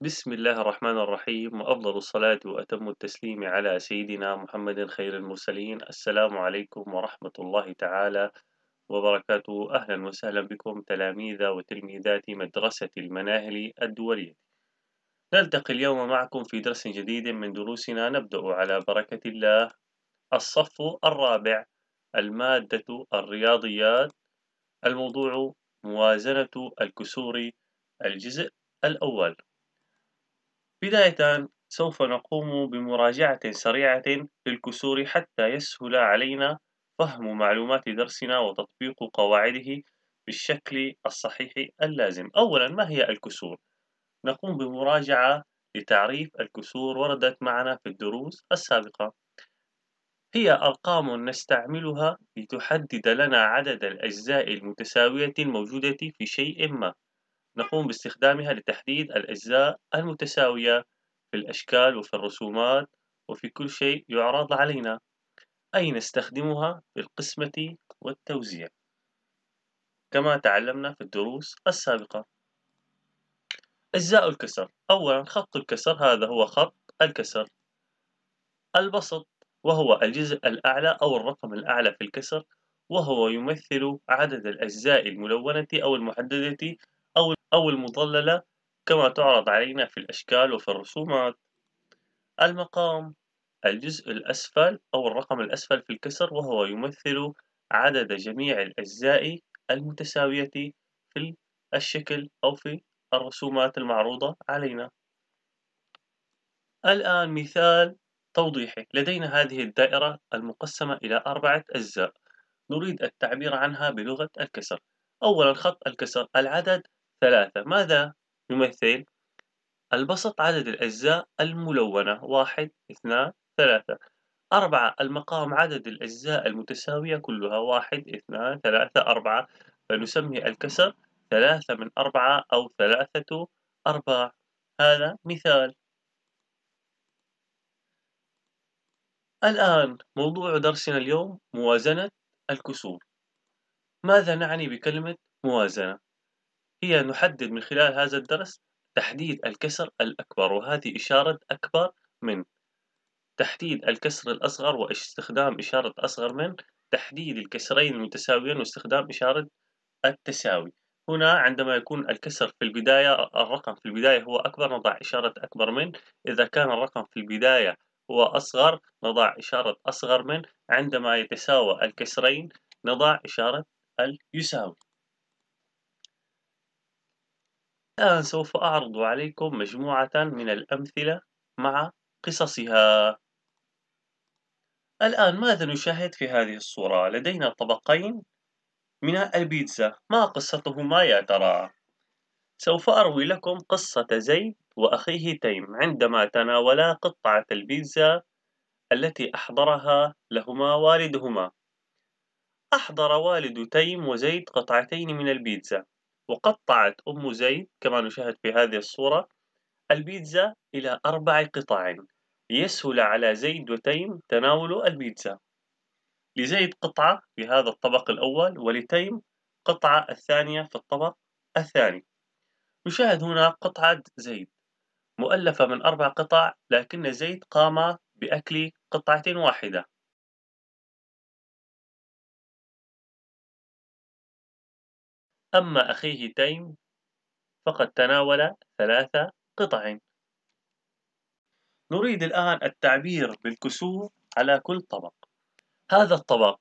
بسم الله الرحمن الرحيم وأفضل الصلاة وأتم التسليم على سيدنا محمد خير المرسلين السلام عليكم ورحمة الله تعالى وبركاته أهلا وسهلا بكم تلاميذ وتلميذات مدرسة المناهل الدولية نلتقي اليوم معكم في درس جديد من دروسنا نبدأ على بركة الله الصف الرابع المادة الرياضيات الموضوع موازنة الكسور الجزء الأول بداية سوف نقوم بمراجعة سريعة للكسور حتى يسهل علينا فهم معلومات درسنا وتطبيق قواعده بالشكل الصحيح اللازم أولا ما هي الكسور؟ نقوم بمراجعة لتعريف الكسور وردت معنا في الدروس السابقة هي أرقام نستعملها لتحدد لنا عدد الأجزاء المتساوية الموجودة في شيء ما نقوم باستخدامها لتحديد الأجزاء المتساوية في الأشكال وفي الرسومات وفي كل شيء يعرض علينا أي نستخدمها في القسمة والتوزيع كما تعلمنا في الدروس السابقة أجزاء الكسر أولا خط الكسر هذا هو خط الكسر البسط وهو الجزء الأعلى أو الرقم الأعلى في الكسر وهو يمثل عدد الأجزاء الملونة أو المحددة أو المضللة كما تعرض علينا في الأشكال وفي الرسومات المقام الجزء الأسفل أو الرقم الأسفل في الكسر وهو يمثل عدد جميع الأجزاء المتساوية في الشكل أو في الرسومات المعروضة علينا الآن مثال توضيحي لدينا هذه الدائرة المقسمة إلى أربعة أجزاء نريد التعبير عنها بلغة الكسر أولا خط الكسر العدد ثلاثة ماذا يمثل؟ البسط عدد الأجزاء الملونة واحد اثنان ثلاثة أربعة المقام عدد الأجزاء المتساوية كلها واحد اثنان ثلاثة أربعة فنسمي الكسر ثلاثة من أربعة أو ثلاثة أرباع هذا مثال الآن موضوع درسنا اليوم موازنة الكسور ماذا نعني بكلمة موازنة؟ هي نحدد من خلال هذا الدرس تحديد الكسر الأكبر وهذه إشارة أكبر من تحديد الكسر الأصغر واستخدام إشارة أصغر من تحديد الكسرين المتساويين واستخدام إشارة التساوي هنا عندما يكون الكسر في البداية الرقم في البداية هو أكبر نضع إشارة أكبر من إذا كان الرقم في البداية هو أصغر نضع إشارة أصغر من عندما يتساوى الكسرين نضع إشارة اليساوي الآن سوف أعرض عليكم مجموعة من الأمثلة مع قصصها الآن ماذا نشاهد في هذه الصورة؟ لدينا طبقين من البيتزا ما قصتهما يا ترى؟ سوف أروي لكم قصة زيد وأخيه تيم عندما تناولا قطعة البيتزا التي أحضرها لهما والدهما أحضر والد تيم وزيد قطعتين من البيتزا وقطعت أم زيد كما نشاهد في هذه الصورة البيتزا إلى أربع قطع ليسهل على زيد وتيم تناول البيتزا لزيد قطعة في هذا الطبق الأول ولتيم قطعة الثانية في الطبق الثاني نشاهد هنا قطعة زيد مؤلفة من أربع قطع لكن زيد قام بأكل قطعة واحدة أما أخيه تيم فقد تناول ثلاثة قطع نريد الآن التعبير بالكسور على كل طبق هذا الطبق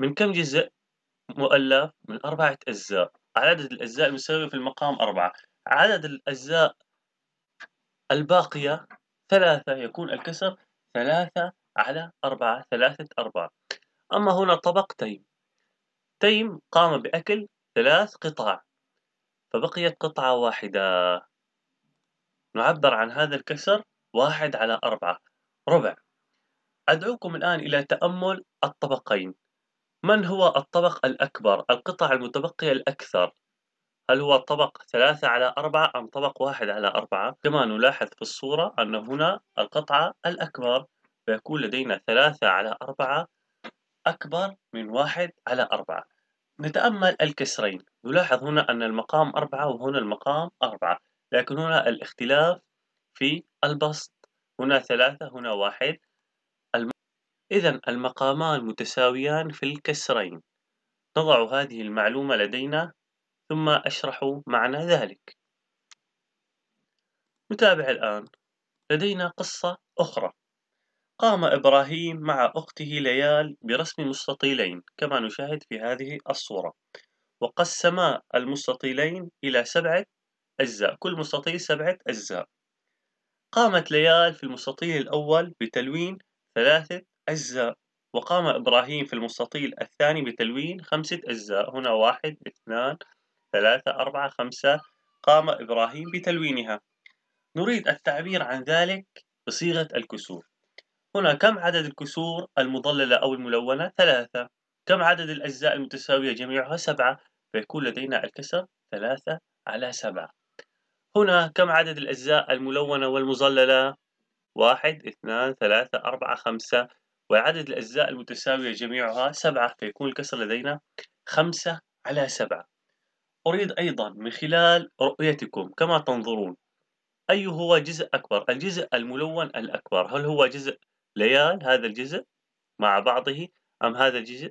من كم جزء مؤلف من أربعة أجزاء عدد الأجزاء المساوية في المقام أربعة عدد الأجزاء الباقية ثلاثة يكون الكسر ثلاثة على أربعة ثلاثة أربعة أما هنا طبق تيم تيم قام بأكل ثلاث قطع فبقيت قطعة واحدة نعبر عن هذا الكسر واحد على أربعة ربع أدعوكم الآن إلى تأمل الطبقين من هو الطبق الأكبر القطع المتبقية الأكثر هل هو طبق ثلاثة على أربعة أم طبق واحد على أربعة كما نلاحظ في الصورة أن هنا القطعة الأكبر فيكون لدينا ثلاثة على أربعة أكبر من واحد على أربعة نتأمل الكسرين نلاحظ هنا أن المقام أربعة وهنا المقام أربعة لكن هنا الاختلاف في البسط هنا ثلاثة هنا واحد الم... إذا المقامان متساويان في الكسرين نضع هذه المعلومة لدينا ثم أشرح معنى ذلك نتابع الآن لدينا قصة أخرى قام إبراهيم مع أخته ليال برسم مستطيلين كما نشاهد في هذه الصورة وقسما المستطيلين إلى سبعة أجزاء كل مستطيل سبعة أجزاء قامت ليال في المستطيل الأول بتلوين ثلاثة أجزاء وقام إبراهيم في المستطيل الثاني بتلوين خمسة أجزاء هنا واحد اثنان ثلاثة أربعة خمسة قام إبراهيم بتلوينها نريد التعبير عن ذلك بصيغة الكسور هنا كم عدد الكسور المضللة أو الملونة؟ ثلاثة كم عدد الأجزاء المتساوية جميعها؟ سبعة فيكون لدينا الكسر ثلاثة على سبعة هنا كم عدد الأجزاء الملونة والمظللة؟ واحد اثنان ثلاثة أربعة خمسة وعدد الأجزاء المتساوية جميعها سبعة فيكون الكسر لدينا خمسة على سبعة أريد أيضا من خلال رؤيتكم كما تنظرون أي هو جزء أكبر؟ الجزء الملون الأكبر هل هو جزء ليال هذا الجزء مع بعضه أم هذا الجزء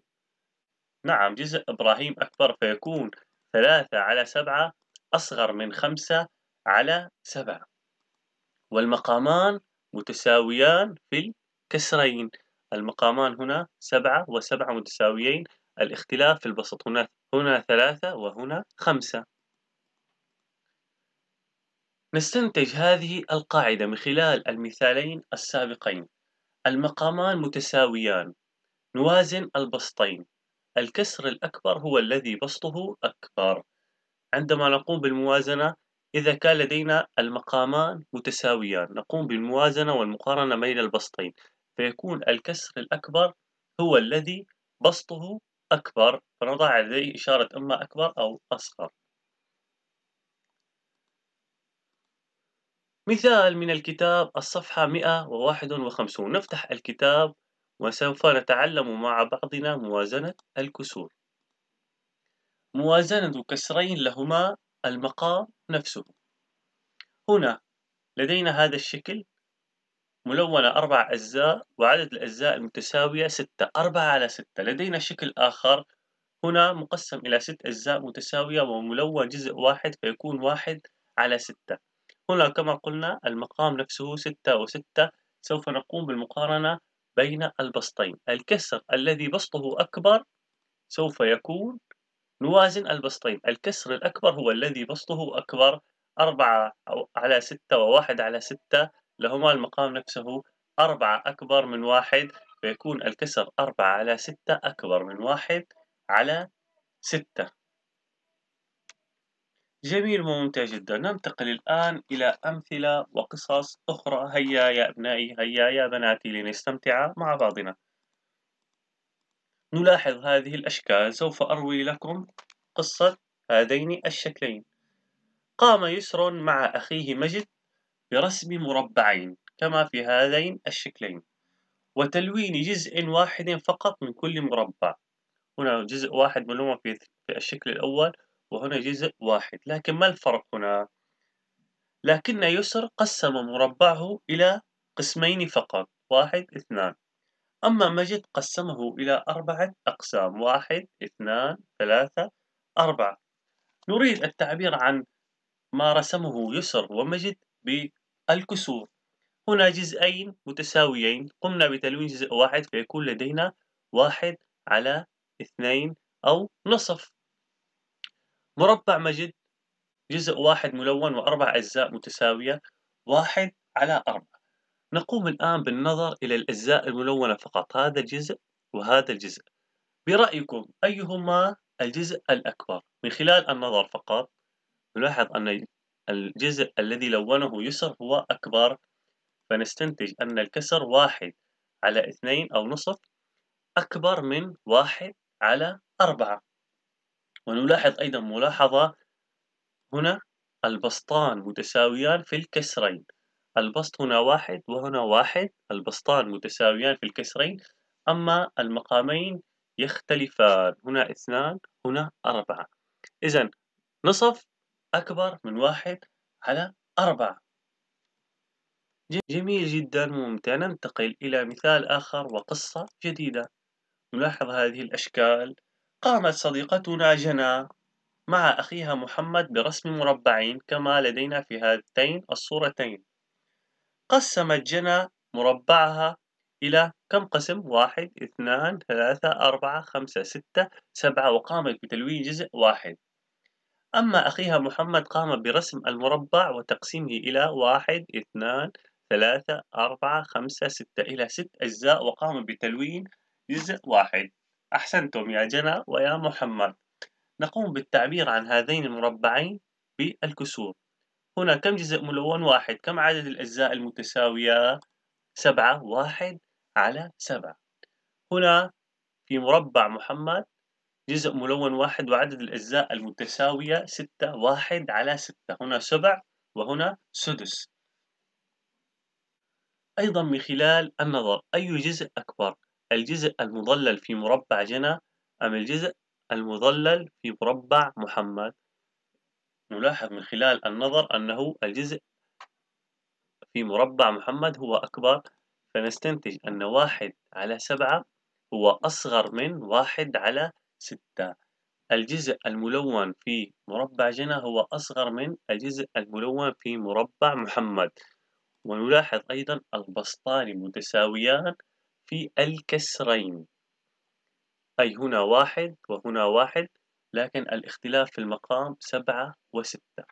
نعم جزء إبراهيم أكبر فيكون ثلاثة على سبعة أصغر من خمسة على سبعة والمقامان متساويان في الكسرين المقامان هنا سبعة وسبعة متساويين الاختلاف في البسط هنا هنا ثلاثة وهنا خمسة نستنتج هذه القاعدة من خلال المثالين السابقين المقامان متساويان نوازن البسطين الكسر الأكبر هو الذي بسطه أكبر عندما نقوم بالموازنة إذا كان لدينا المقامان متساويان نقوم بالموازنة والمقارنة بين البسطين فيكون الكسر الأكبر هو الذي بسطه أكبر فنضع عليه إشارة إما أكبر أو أصغر مثال من الكتاب الصفحة 151 نفتح الكتاب وسوف نتعلم مع بعضنا موازنة الكسور موازنة كسرين لهما المقام نفسه هنا لدينا هذا الشكل ملونة أربع أجزاء وعدد الأجزاء المتساوية ستة أربعة على ستة لدينا شكل آخر هنا مقسم إلى ست أجزاء متساوية وملون جزء واحد فيكون واحد على ستة هنا كما قلنا المقام نفسه ستة وستة سوف نقوم بالمقارنة بين البسطين الكسر الذي بسطه أكبر سوف يكون نوازن البسطين الكسر الأكبر هو الذي بسطه أكبر أربعة على ستة وواحد على ستة لهما المقام نفسه أربعة أكبر من واحد فيكون الكسر أربعة على ستة أكبر من واحد على ستة جميل وممتع جدا ننتقل الآن إلى أمثلة وقصص أخرى هيا يا أبنائي هيا يا بناتي لنستمتع مع بعضنا نلاحظ هذه الأشكال سوف أروي لكم قصة هذين الشكلين قام يسر مع أخيه مجد برسم مربعين كما في هذين الشكلين وتلوين جزء واحد فقط من كل مربع هنا جزء واحد ملون في الشكل الأول وهنا جزء واحد لكن ما الفرق هنا لكن يسر قسم مربعه إلى قسمين فقط واحد اثنان أما مجد قسمه إلى أربعة أقسام واحد اثنان ثلاثة أربعة نريد التعبير عن ما رسمه يسر ومجد بالكسور هنا جزئين متساويين قمنا بتلوين جزء واحد فيكون لدينا واحد على اثنين أو نصف مربع مجد جزء واحد ملون وأربع أجزاء متساوية واحد على أربعة نقوم الآن بالنظر إلى الأجزاء الملونة فقط هذا الجزء وهذا الجزء برأيكم أيهما الجزء الأكبر من خلال النظر فقط نلاحظ أن الجزء الذي لونه يسر هو أكبر فنستنتج أن الكسر واحد على اثنين أو نصف أكبر من واحد على أربعة ونلاحظ أيضا ملاحظة هنا البسطان متساويان في الكسرين البسط هنا واحد وهنا واحد البسطان متساويان في الكسرين أما المقامين يختلفان هنا اثنان هنا أربعة إذا نصف أكبر من واحد على أربعة جميل جدا ممتع ننتقل إلى مثال آخر وقصة جديدة نلاحظ هذه الأشكال قامت صديقتنا جنى مع أخيها محمد برسم مربعين كما لدينا في هاتين الصورتين قسمت جنى مربعها إلى كم قسم؟ واحد اثنان ثلاثة أربعة خمسة ستة سبعة وقامت بتلوين جزء واحد أما أخيها محمد قام برسم المربع وتقسيمه إلى واحد اثنان ثلاثة أربعة خمسة ستة إلى ست أجزاء وقام بتلوين جزء واحد أحسنتم يا جنى ويا محمد نقوم بالتعبير عن هذين المربعين بالكسور هنا كم جزء ملون واحد كم عدد الأجزاء المتساوية سبعة واحد على سبعة هنا في مربع محمد جزء ملون واحد وعدد الأجزاء المتساوية ستة واحد على ستة هنا سبع وهنا سدس أيضا من خلال النظر أي جزء أكبر الجزء المضلل في مربع جنى أم الجزء المضلل في مربع محمد نلاحظ من خلال النظر أنه الجزء في مربع محمد هو أكبر فنستنتج أن واحد على سبعة هو أصغر من واحد على ستة الجزء الملون في مربع جنى هو أصغر من الجزء الملون في مربع محمد ونلاحظ أيضا البسطان متساويان في الكسرين أي هنا واحد وهنا واحد لكن الاختلاف في المقام سبعة وستة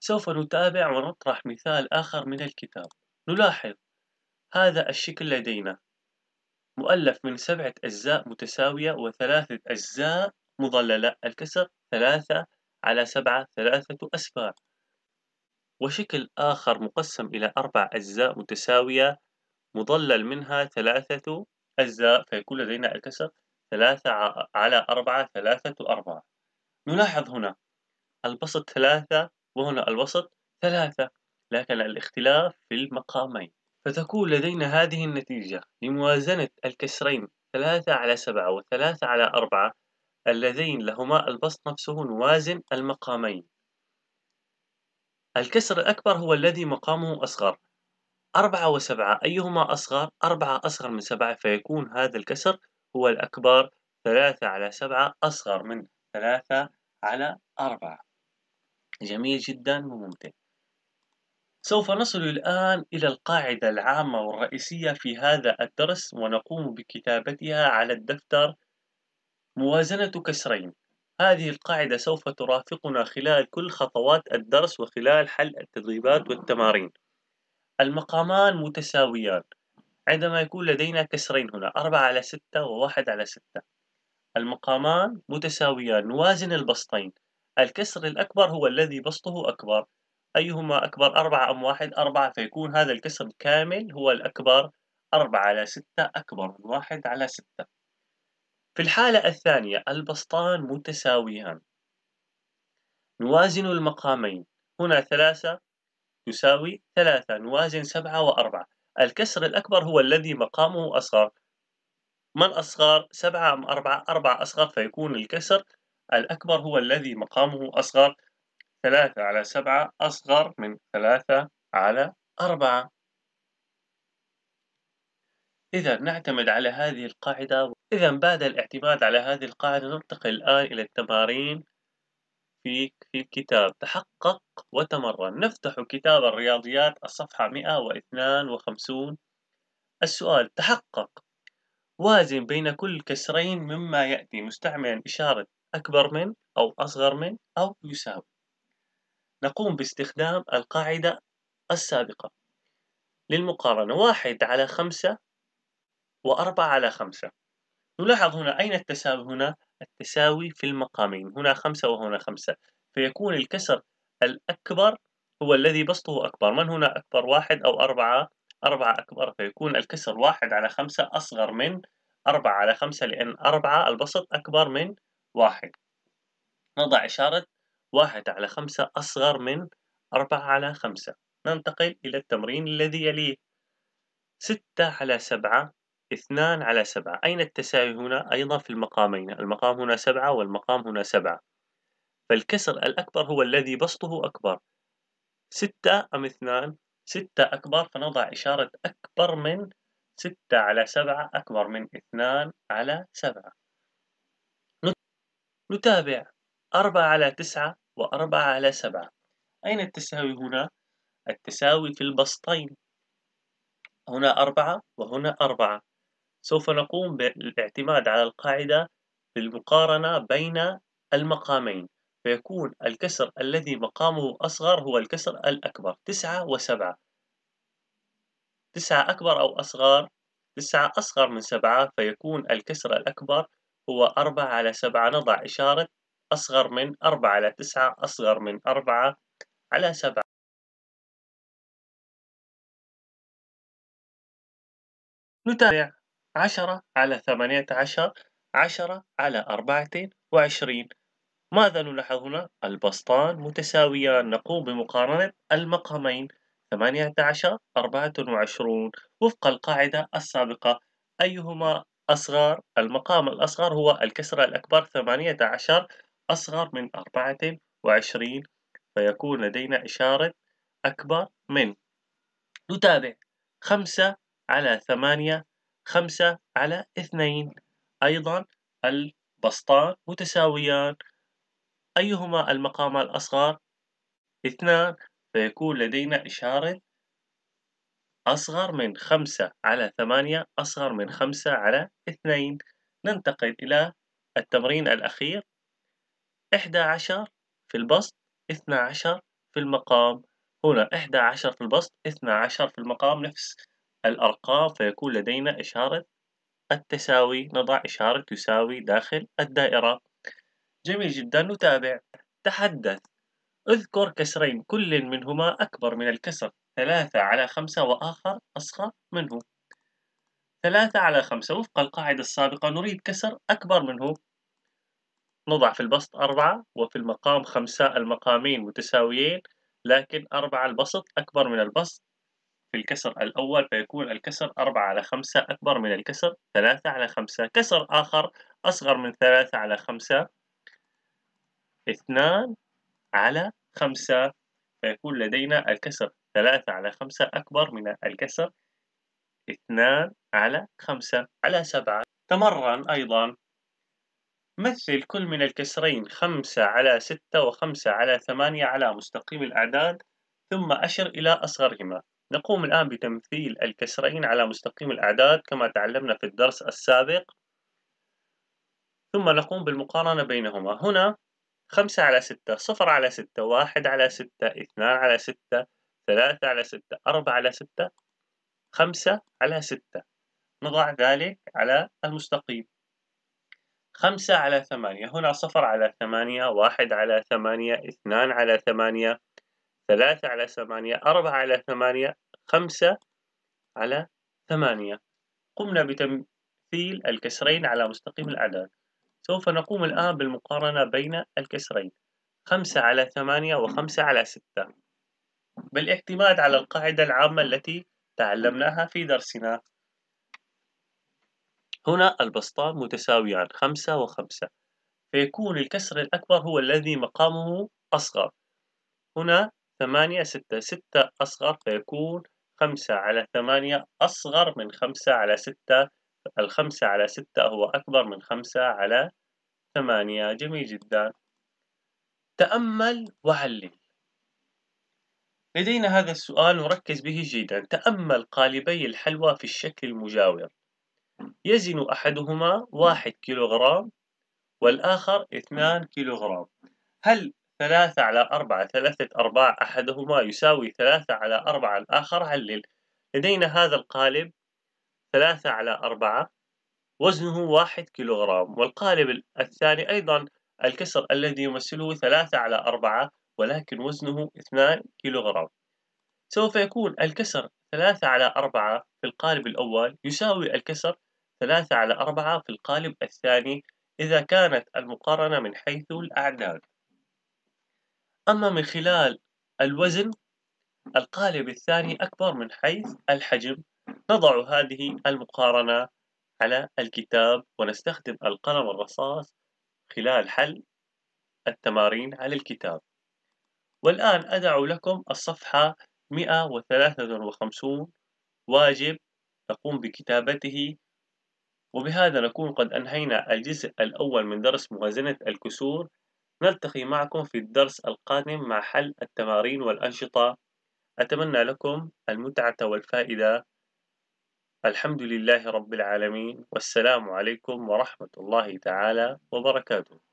سوف نتابع ونطرح مثال آخر من الكتاب نلاحظ هذا الشكل لدينا مؤلف من سبعة أجزاء متساوية وثلاثة أجزاء مضللة الكسر ثلاثة على سبعة ثلاثة أسباع وشكل آخر مقسم إلى أربع أجزاء متساوية مضلل منها ثلاثة أجزاء فيكون لدينا الكسر ثلاثة على أربعة ثلاثة أربعة نلاحظ هنا البسط ثلاثة وهنا الوسط ثلاثة لكن الاختلاف في المقامين فتكون لدينا هذه النتيجة لموازنة الكسرين ثلاثة على سبعة وثلاثة على أربعة اللذين لهما البسط نفسه نوازن المقامين الكسر الأكبر هو الذي مقامه أصغر أربعة وسبعة أيهما أصغر؟ أربعة أصغر من سبعة فيكون هذا الكسر هو الأكبر ثلاثة على سبعة أصغر من ثلاثة على أربعة جميل جدا وممتع سوف نصل الآن إلى القاعدة العامة والرئيسية في هذا الدرس ونقوم بكتابتها على الدفتر موازنة كسرين هذه القاعدة سوف ترافقنا خلال كل خطوات الدرس وخلال حل التدريبات والتمارين المقامان متساويان عندما يكون لدينا كسرين هنا أربعة على ستة وواحد على ستة المقامان متساويان نوازن البسطين الكسر الأكبر هو الذي بسطه أكبر أيهما أكبر أربعة أم واحد أربعة فيكون هذا الكسر الكامل هو الأكبر أربعة على ستة أكبر من واحد على ستة في الحالة الثانية البسطان متساويان نوازن المقامين هنا ثلاثة يساوي 3 نوازن 7 و4 الكسر الأكبر هو الذي مقامه أصغر من أصغر 7 أم 4 4 أصغر فيكون الكسر الأكبر هو الذي مقامه أصغر 3 على 7 أصغر من 3 على 4 إذا نعتمد على هذه القاعدة إذا بعد الاعتماد على هذه القاعدة ننتقل الآن إلى التمارين في في الكتاب تحقق وتمرن نفتح كتاب الرياضيات الصفحة 152 السؤال تحقق وازن بين كل كسرين مما يأتي مستعملا إشارة أكبر من أو أصغر من أو يساوي نقوم باستخدام القاعدة السابقة للمقارنة واحد على خمسة وأربعة على خمسة نلاحظ هنا أين التساوي هنا التساوي في المقامين هنا خمسة وهنا خمسة فيكون الكسر الأكبر هو الذي بسطه أكبر من هنا أكبر واحد أو أربعة أربعة أكبر فيكون الكسر واحد على خمسة أصغر من أربعة على خمسة لأن أربعة البسط أكبر من واحد نضع إشارة واحد على خمسة أصغر من أربعة على خمسة ننتقل إلى التمرين الذي يليه ستة على سبعة اثنان على سبعة أين التساوي هنا؟ أيضا في المقامين المقام هنا سبعة والمقام هنا سبعة فالكسر الأكبر هو الذي بسطه أكبر ستة أم اثنان؟ ستة أكبر فنضع إشارة أكبر من ستة على سبعة أكبر من اثنان على سبعة نتابع أربعة على تسعة وأربعة على سبعة أين التساوي هنا؟ التساوي في البسطين هنا أربعة وهنا أربعة سوف نقوم بالاعتماد على القاعدة للمقارنة بين المقامين فيكون الكسر الذي مقامه أصغر هو الكسر الأكبر تسعة وسبعة تسعة أكبر أو أصغر تسعة أصغر من سبعة فيكون الكسر الأكبر هو أربعة على سبعة نضع إشارة أصغر من أربعة على تسعة أصغر من أربعة على سبعة نتابع عشرة على ثمانية عشر عشرة على أربعة وعشرين ماذا نلاحظ هنا؟ البسطان متساويان نقوم بمقارنة المقامين 18 24 وفق القاعدة السابقة أيهما أصغر؟ المقام الأصغر هو الكسرة الأكبر 18 أصغر من 24 فيكون لدينا إشارة أكبر من نتابع 5 على 8 خمسة على اثنين أيضا البسطان متساويان أيهما المقام الأصغر؟ اثنان فيكون لدينا إشارة أصغر من خمسة على ثمانية أصغر من خمسة على اثنين ننتقل إلى التمرين الأخير إحدى عشر في البسط اثنى عشر في المقام هنا إحدى عشر في البسط اثنى عشر في المقام نفس الأرقام فيكون لدينا إشارة التساوي نضع إشارة تساوي داخل الدائرة جميل جدا نتابع تحدث اذكر كسرين كل منهما أكبر من الكسر ثلاثة على خمسة وآخر أصغر منه ثلاثة على خمسة وفق القاعدة السابقة نريد كسر أكبر منه نضع في البسط أربعة وفي المقام خمسة المقامين متساويين لكن أربعة البسط أكبر من البسط في الكسر الأول فيكون الكسر 4 على 5 أكبر من الكسر 3 على 5 كسر آخر أصغر من 3 على 5 2 على 5 فيكون لدينا الكسر 3 على 5 أكبر من الكسر 2 على 5 على 7 تمرن أيضا مثل كل من الكسرين 5 على 6 و5 على 8 على مستقيم الأعداد ثم أشر إلى أصغرهما نقوم الآن بتمثيل الكسرين على مستقيم الأعداد كما تعلمنا في الدرس السابق ثم نقوم بالمقارنة بينهما هنا خمسة على ستة صفر على ستة واحد على ستة اثنان على ستة ثلاثة على ستة أربعة على ستة خمسة على ستة نضع ذلك على المستقيم خمسة على ثمانية هنا صفر على ثمانية واحد على ثمانية اثنان على ثمانية ثلاثة على ثمانية أربعة على ثمانية خمسة على ثمانية قمنا بتمثيل الكسرين على مستقيم الأعداد سوف نقوم الآن بالمقارنة بين الكسرين خمسة على ثمانية وخمسة على ستة بالاعتماد على القاعدة العامة التي تعلمناها في درسنا هنا البسطان متساويان خمسة وخمسة فيكون الكسر الأكبر هو الذي مقامه أصغر هنا ثمانية ستة ستة أصغر فيكون خمسة على ثمانية أصغر من خمسة على ستة الخمسة على ستة هو أكبر من خمسة على ثمانية جميل جدا تأمل وعلم لدينا هذا السؤال نركز به جيدا تأمل قالبي الحلوى في الشكل المجاور يزن أحدهما واحد كيلوغرام والآخر اثنان كيلوغرام هل ثلاثة على أربعة ثلاثة أرباع أحدهما يساوي ثلاثة على أربعة الآخر علل لدينا هذا القالب ثلاثة على أربعة وزنه واحد كيلوغرام والقالب الثاني أيضا الكسر الذي يمثله ثلاثة على أربعة ولكن وزنه اثنان كيلوغرام سوف يكون الكسر ثلاثة على أربعة في القالب الأول يساوي الكسر ثلاثة على أربعة في القالب الثاني إذا كانت المقارنة من حيث الأعداد أما من خلال الوزن القالب الثاني أكبر من حيث الحجم نضع هذه المقارنة على الكتاب ونستخدم القلم الرصاص خلال حل التمارين على الكتاب والآن أدع لكم الصفحة 153 واجب نقوم بكتابته وبهذا نكون قد أنهينا الجزء الأول من درس موازنة الكسور نلتقي معكم في الدرس القادم مع حل التمارين والأنشطة أتمنى لكم المتعة والفائدة الحمد لله رب العالمين والسلام عليكم ورحمة الله تعالى وبركاته